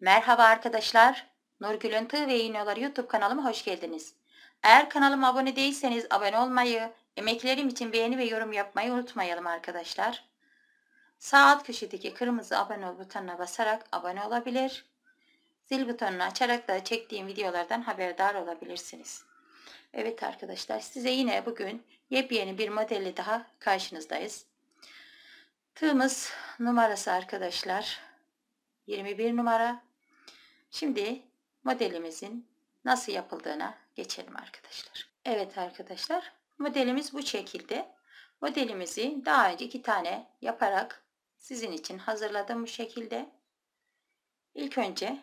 Merhaba arkadaşlar. Nurgül'ün Tığ ve İğneoları YouTube kanalıma hoş geldiniz. Eğer kanalıma abone değilseniz abone olmayı, emeklerim için beğeni ve yorum yapmayı unutmayalım arkadaşlar. Sağ alt köşedeki kırmızı abone ol butonuna basarak abone olabilir. Zil butonunu açarak da çektiğim videolardan haberdar olabilirsiniz. Evet arkadaşlar size yine bugün yepyeni bir modeli daha karşınızdayız. Tığımız numarası arkadaşlar 21 numara Şimdi modelimizin nasıl yapıldığına geçelim arkadaşlar. Evet arkadaşlar modelimiz bu şekilde. Modelimizi daha önce iki tane yaparak sizin için hazırladım bu şekilde. İlk önce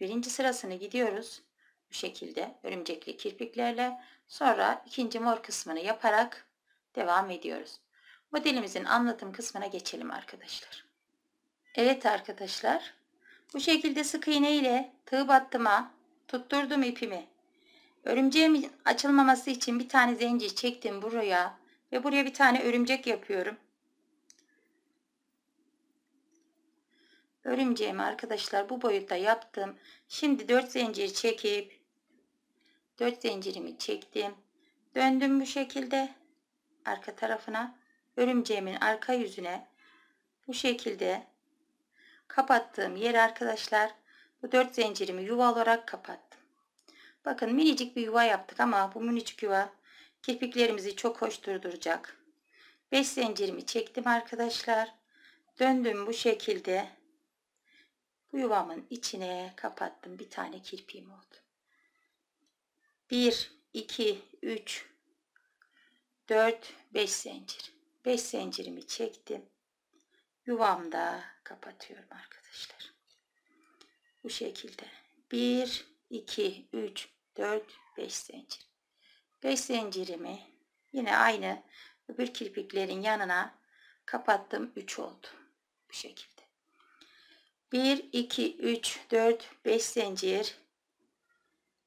birinci sırasını gidiyoruz. Bu şekilde örümcekli kirpiklerle sonra ikinci mor kısmını yaparak devam ediyoruz. Modelimizin anlatım kısmına geçelim arkadaşlar. Evet arkadaşlar bu şekilde sık iğne ile tığ battıma tutturdum ipimi. Örümceğimin açılmaması için bir tane zincir çektim buraya ve buraya bir tane örümcek yapıyorum. Örümceğimi arkadaşlar bu boyutta yaptım. Şimdi 4 zincir çekip 4 zincirimi çektim. Döndüm bu şekilde arka tarafına örümceğimin arka yüzüne bu şekilde Kapattığım yer arkadaşlar bu dört zincirimi yuva olarak kapattım. Bakın minicik bir yuva yaptık ama bu minicik yuva kirpiklerimizi çok hoş durduracak. Beş zincirimi çektim arkadaşlar. Döndüm bu şekilde. Bu yuvamın içine kapattım. Bir tane kirpiğim oldu. Bir iki üç dört beş zincir. Beş zincirimi çektim. Yuvamda kapatıyorum arkadaşlar. Bu şekilde 1, 2, 3, 4, 5 zincir. 5 zincirimi yine aynı öbür kirpiklerin yanına kapattım 3 oldu. Bu şekilde. 1, 2, 3, 4, 5 zincir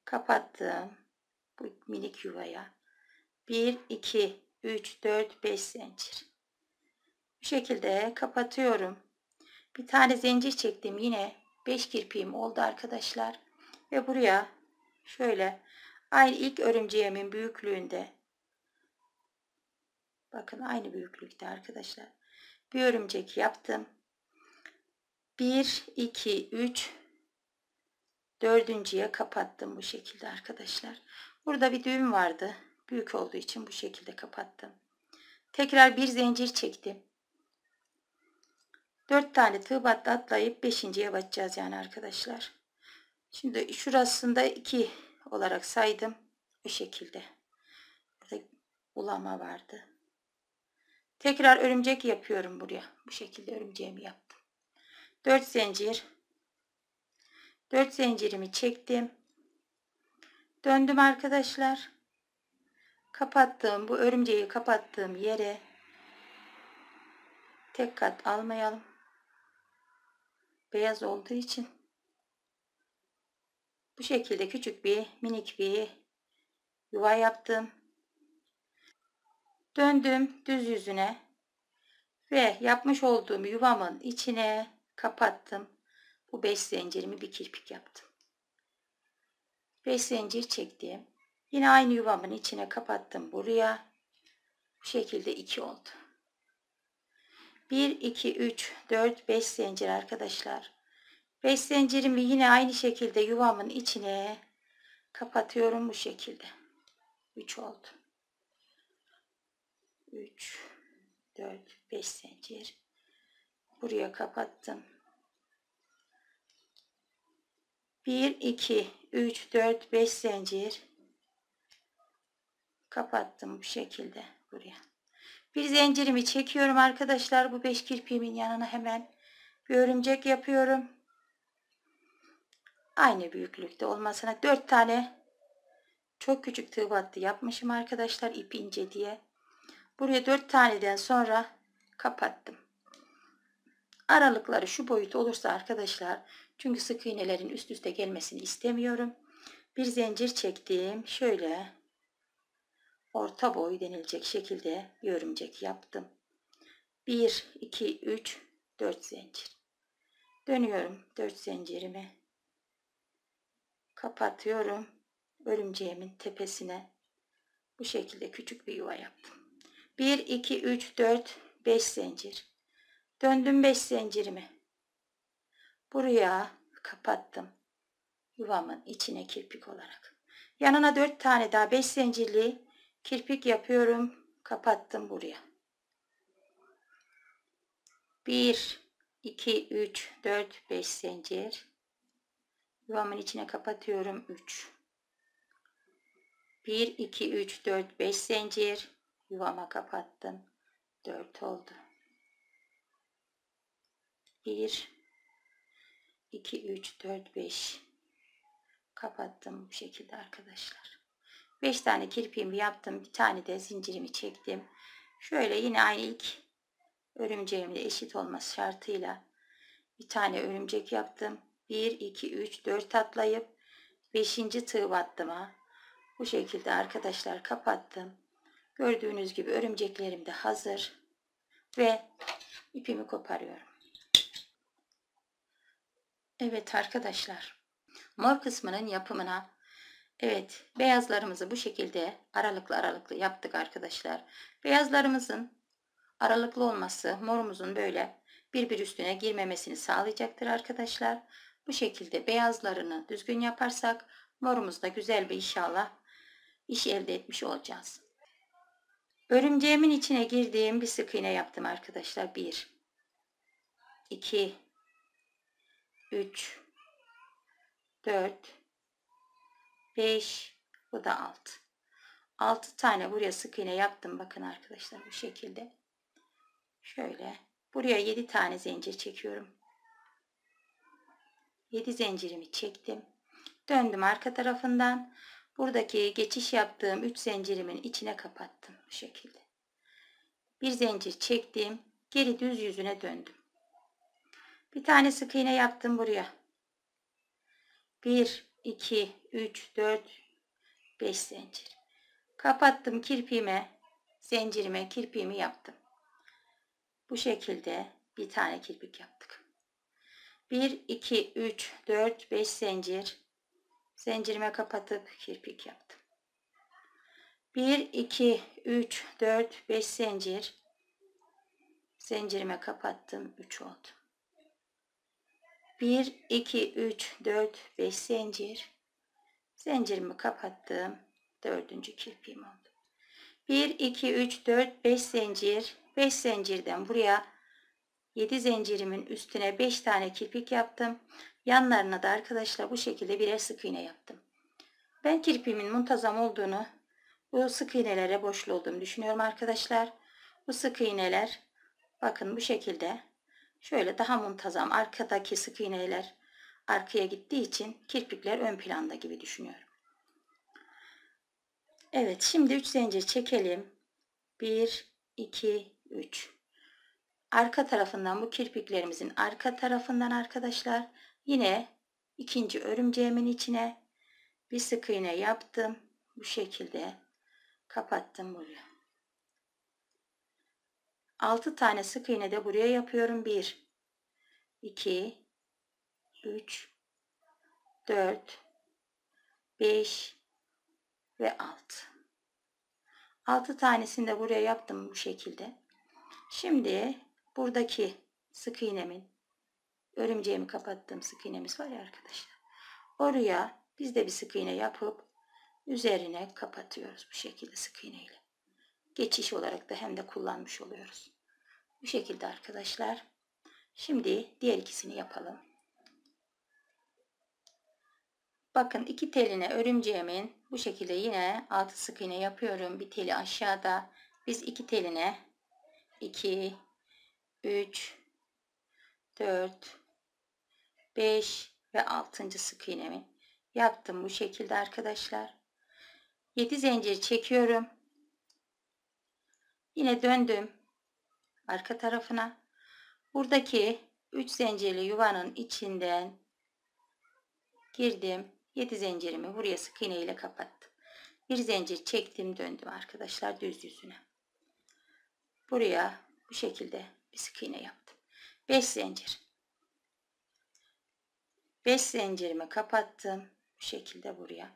kapattım bu minik yuvaya. 1, 2, 3, 4, 5 zincir. Bu şekilde kapatıyorum. Bir tane zincir çektim yine 5 kirpiğim oldu arkadaşlar. Ve buraya şöyle aynı ilk örümceğimin büyüklüğünde bakın aynı büyüklükte arkadaşlar. Bir örümcek yaptım. 1, 2, 3 dördüncüye kapattım bu şekilde arkadaşlar. Burada bir düğüm vardı. Büyük olduğu için bu şekilde kapattım. Tekrar bir zincir çektim. 4 tane tığ atlayıp 5.ye batacağız yani arkadaşlar. Şimdi şurasında 2 olarak saydım. Bu şekilde. Burada ulama vardı. Tekrar örümcek yapıyorum buraya. Bu şekilde örümceğimi yaptım. 4 zincir. 4 zincirimi çektim. Döndüm arkadaşlar. Kapattığım bu örümceği kapattığım yere tek kat almayalım beyaz olduğu için bu şekilde küçük bir minik bir yuva yaptım. Döndüm düz yüzüne ve yapmış olduğum yuvamın içine kapattım. Bu 5 zincirimi bir kirpik yaptım. 5 zincir çektim. Yine aynı yuvamın içine kapattım buraya. Bu şekilde 2 oldu. 1 2 3 4 5 zincir arkadaşlar 5 zincirimi yine aynı şekilde yuvamın içine kapatıyorum bu şekilde 3 oldu 3 4 5 zincir buraya kapattım 1 2 3 4 5 zincir kapattım bu şekilde buraya bir zincirimi çekiyorum arkadaşlar. Bu beş kirpiğimin yanına hemen bir örümcek yapıyorum. Aynı büyüklükte olmasına dört tane çok küçük tığ battı yapmışım arkadaşlar ip ince diye. Buraya dört taneden sonra kapattım. Aralıkları şu boyut olursa arkadaşlar çünkü sık iğnelerin üst üste gelmesini istemiyorum. Bir zincir çektim. Şöyle orta boy denilecek şekilde bir örümcek yaptım. 1, 2, 3, 4 zincir. Dönüyorum 4 zincirimi. Kapatıyorum. Örümceğimin tepesine bu şekilde küçük bir yuva yaptım. 1, 2, 3, 4, 5 zincir. Döndüm 5 zincirimi. Buraya kapattım. Yuvamın içine kirpik olarak. Yanına 4 tane daha 5 zincirli kirpik yapıyorum kapattım buraya 1 2 3 4 5 zincir yuvamın içine kapatıyorum 3 1 2 3 4 5 zincir yuvama kapattım 4 oldu 1 2 3 4 5 kapattım bu şekilde arkadaşlar 5 tane kirpiğimi yaptım. Bir tane de zincirimi çektim. Şöyle yine aynı ilk örümceğimle eşit olması şartıyla bir tane örümcek yaptım. 1, 2, 3, 4 atlayıp 5. tığ battıma bu şekilde arkadaşlar kapattım. Gördüğünüz gibi örümceklerim de hazır. Ve ipimi koparıyorum. Evet arkadaşlar. Mor kısmının yapımına Evet beyazlarımızı bu şekilde aralıklı aralıklı yaptık arkadaşlar. Beyazlarımızın aralıklı olması morumuzun böyle birbir üstüne girmemesini sağlayacaktır arkadaşlar. Bu şekilde beyazlarını düzgün yaparsak morumuzda güzel bir inşallah iş elde etmiş olacağız. Örümceğimin içine girdiğim bir sık iğne yaptım arkadaşlar. 1 2 3 4 5 bu da 6. 6 tane buraya sık iğne yaptım bakın arkadaşlar bu şekilde. Şöyle buraya 7 tane zincir çekiyorum. 7 zincirimi çektim. Döndüm arka tarafından. Buradaki geçiş yaptığım 3 zincirimin içine kapattım bu şekilde. Bir zincir çektim. Geri düz yüzüne döndüm. Bir tane sık iğne yaptım buraya. 1 2, 3, 4, 5 zincir. Kapattım kirpiğime, zincirime kirpiğimi yaptım. Bu şekilde bir tane kirpik yaptık. 1, 2, 3, 4, 5 zincir. Zincirime kapatıp kirpik yaptım. 1, 2, 3, 4, 5 zincir. Zincirime kapattım. 3 oldu. 1 2 3 4 5 zincir zincirimi kapattım dördüncü kirpiğim oldu 1 2 3 4 5 zincir 5 zincirden buraya 7 zincirimin üstüne 5 tane kirpik yaptım yanlarına da arkadaşlar bu şekilde birer sık iğne yaptım ben kirpiğimin muntazam olduğunu bu sık iğnelere boşlu olduğumu düşünüyorum arkadaşlar bu sık iğneler bakın bu şekilde Şöyle daha muntazam arkadaki sık iğneler arkaya gittiği için kirpikler ön planda gibi düşünüyorum. Evet şimdi 3 zincir çekelim. 1, 2, 3. Arka tarafından bu kirpiklerimizin arka tarafından arkadaşlar yine ikinci örümceğimin içine bir sık iğne yaptım. Bu şekilde kapattım buraya. 6 tane sık iğne de buraya yapıyorum. 1 2 3 4 5 ve 6. 6 tanesini de buraya yaptım bu şekilde. Şimdi buradaki sık iğnemin örümceğimi kapattığım sık iğnemiz var ya arkadaşlar. Oraya biz de bir sık iğne yapıp üzerine kapatıyoruz bu şekilde sık iğneyle geçiş olarak da hem de kullanmış oluyoruz. Bu şekilde arkadaşlar. Şimdi diğer ikisini yapalım. Bakın iki teline örümceğimin bu şekilde yine altı sık iğne yapıyorum. Bir teli aşağıda. Biz iki teline 2 3 4 5 ve 6. sık iğnemi yaptım bu şekilde arkadaşlar. 7 zincir çekiyorum. Yine döndüm arka tarafına. Buradaki 3 zincirli yuvanın içinden girdim. 7 zincirimi buraya sık iğne ile kapattım. Bir zincir çektim döndüm arkadaşlar düz yüzüne. Buraya bu şekilde bir sık iğne yaptım. 5 zincir. 5 zincirimi kapattım. Bu şekilde buraya.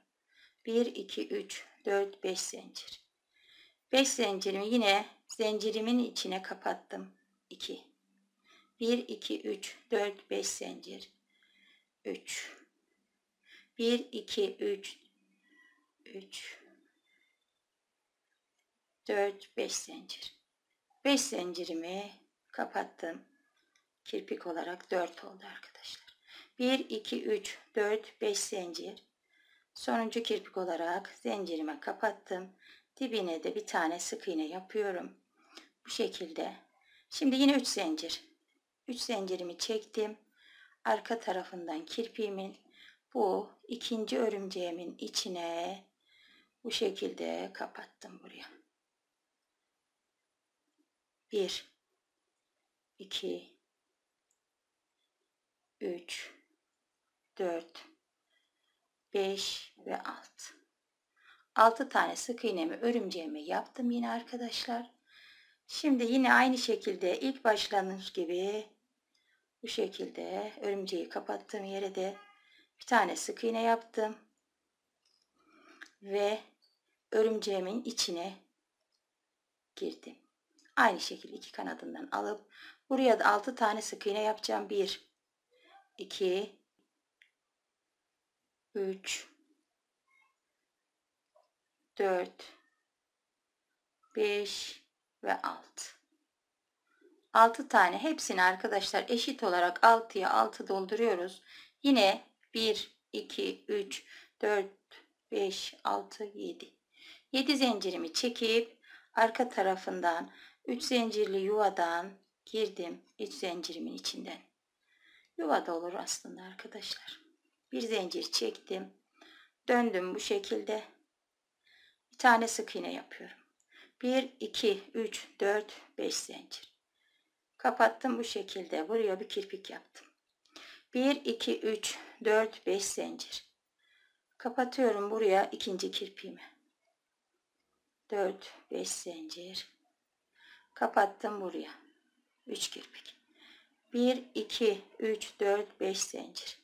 1, 2, 3, 4, 5 zincir. 5 zincirimi yine zincirimin içine kapattım. 2 1 2 3 4 5 zincir 3 1 2 3 3 4 5 zincir 5 zincirimi kapattım. Kirpik olarak 4 oldu arkadaşlar. 1 2 3 4 5 zincir Sonuncu kirpik olarak zincirime kapattım dibine de bir tane sık iğne yapıyorum. Bu şekilde. Şimdi yine 3 zincir. 3 zincirimi çektim. Arka tarafından kirpiğimin bu ikinci örümceğimin içine bu şekilde kapattım buraya. 1 2 3 4 5 ve 6 6 tane sık iğnemi örümceğimi yaptım yine arkadaşlar. Şimdi yine aynı şekilde ilk başlangıç gibi bu şekilde örümceği kapattığım yere de bir tane sık iğne yaptım. Ve örümceğimin içine girdim. Aynı şekilde iki kanadından alıp buraya da 6 tane sık iğne yapacağım. 1 2 3 4 5 ve 6 6 tane hepsini arkadaşlar eşit olarak 6'ya 6 dolduruyoruz. Yine 1 2 3 4 5 6 7 7 zincirimi çekip arka tarafından 3 zincirli yuvadan girdim 3 zincirimin içinden. Yuva da olur aslında arkadaşlar. Bir zincir çektim. Döndüm bu şekilde. Bir tane sık iğne yapıyorum. 1, 2, 3, 4, 5 zincir. Kapattım bu şekilde. Buraya bir kirpik yaptım. 1, 2, 3, 4, 5 zincir. Kapatıyorum buraya ikinci kirpiğimi. 4, 5 zincir. Kapattım buraya. 3 kirpik. 1, 2, 3, 4, 5 zincir.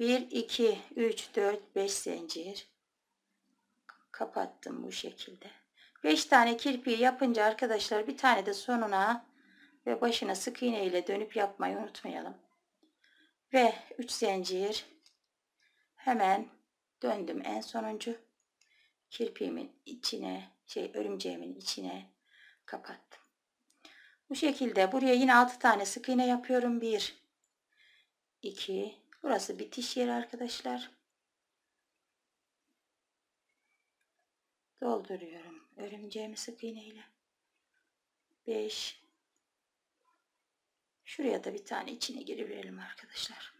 1 2 3 4 5 zincir kapattım bu şekilde 5 tane kirpiği yapınca arkadaşlar bir tane de sonuna ve başına sık iğne ile dönüp yapmayı unutmayalım ve 3 zincir hemen döndüm en sonuncu kirpiğimin içine şey örümceğimin içine kapattım bu şekilde buraya yine 6 tane sık iğne yapıyorum 1 2 Burası bitiş yeri arkadaşlar. Dolduruyorum örümceğimi sık iğne ile. 5 Şuraya da bir tane içine giriverelim arkadaşlar.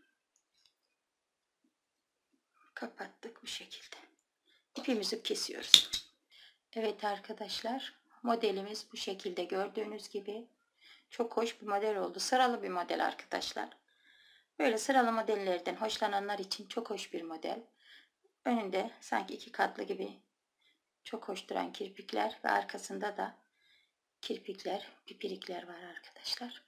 Kapattık bu şekilde. İpimizi kesiyoruz. Evet arkadaşlar modelimiz bu şekilde gördüğünüz gibi çok hoş bir model oldu. Sıralı bir model arkadaşlar. Böyle sıralı modellerden hoşlananlar için çok hoş bir model. Önünde sanki iki katlı gibi çok hoş duran kirpikler ve arkasında da kirpikler, pipirikler var arkadaşlar.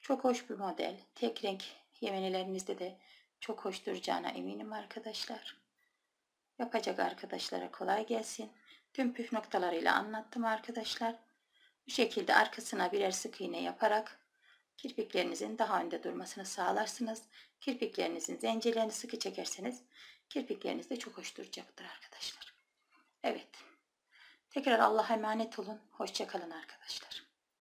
Çok hoş bir model. Tek renk yemenilerinizde de çok hoş duracağına eminim arkadaşlar. Yapacak arkadaşlara kolay gelsin. Tüm püf noktalarıyla anlattım arkadaşlar. Bu şekilde arkasına birer sık iğne yaparak kirpiklerinizin daha önde durmasını sağlarsınız. Kirpiklerinizin zencelerini sıkı çekerseniz kirpikleriniz de çok hoş duracaktır arkadaşlar. Evet. Tekrar Allah'a emanet olun. Hoşçakalın arkadaşlar.